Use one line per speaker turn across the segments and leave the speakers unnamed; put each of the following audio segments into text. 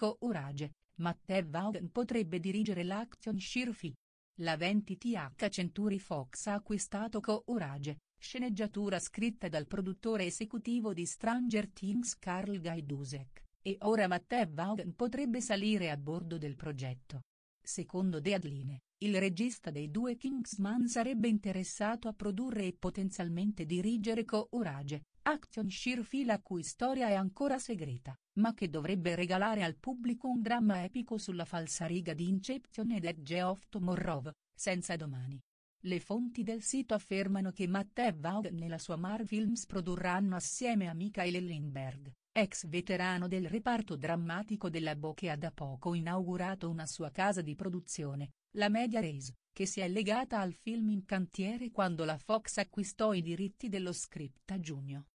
Ecco, courage, Matteo Vaughan potrebbe dirigere l'Action Shirfi. La 20TH Century Fox ha acquistato Courage, sceneggiatura scritta dal produttore esecutivo di Stranger Things Carl Gaidusek, e ora Matteo Vaughan potrebbe salire a bordo del progetto. Secondo De Deadline, il regista dei due Kingsman sarebbe interessato a produrre e potenzialmente dirigere Courage, action shirfi la cui storia è ancora segreta, ma che dovrebbe regalare al pubblico un dramma epico sulla falsariga di Inception ed Edge of Tomorrow, senza domani. Le fonti del sito affermano che Matt e Vaughan e la sua Marvel Films produrranno assieme a Michael Lindbergh, ex veterano del reparto drammatico della Bo che ha da poco inaugurato una sua casa di produzione, la Media Race, che si è legata al film in cantiere quando la Fox acquistò i diritti dello script a giugno.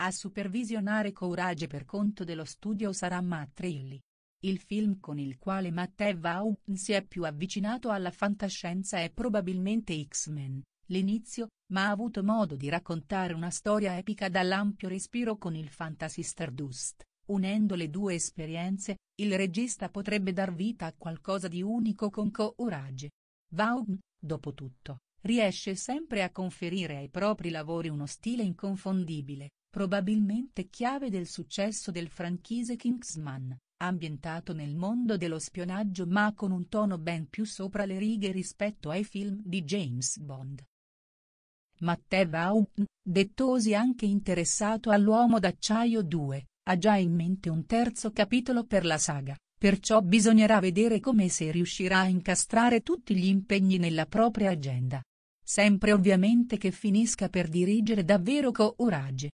A supervisionare Courage per conto dello studio sarà Matt Rilly. Il film con il quale Matt Vaughn si è più avvicinato alla fantascienza è probabilmente X-Men, l'inizio, ma ha avuto modo di raccontare una storia epica dall'ampio respiro con il Fantasy Stardust, unendo le due esperienze, il regista potrebbe dar vita a qualcosa di unico con courage. Vaughn, dopo tutto, riesce sempre a conferire ai propri lavori uno stile inconfondibile, probabilmente chiave del successo del franchise Kingsman, ambientato nel mondo dello spionaggio ma con un tono ben più sopra le righe rispetto ai film di James Bond. Matteo Baum, dettosi anche interessato all'Uomo d'Acciaio 2, ha già in mente un terzo capitolo per la saga, perciò bisognerà vedere come se riuscirà a incastrare tutti gli impegni nella propria agenda. Sempre ovviamente che finisca per dirigere davvero Courage.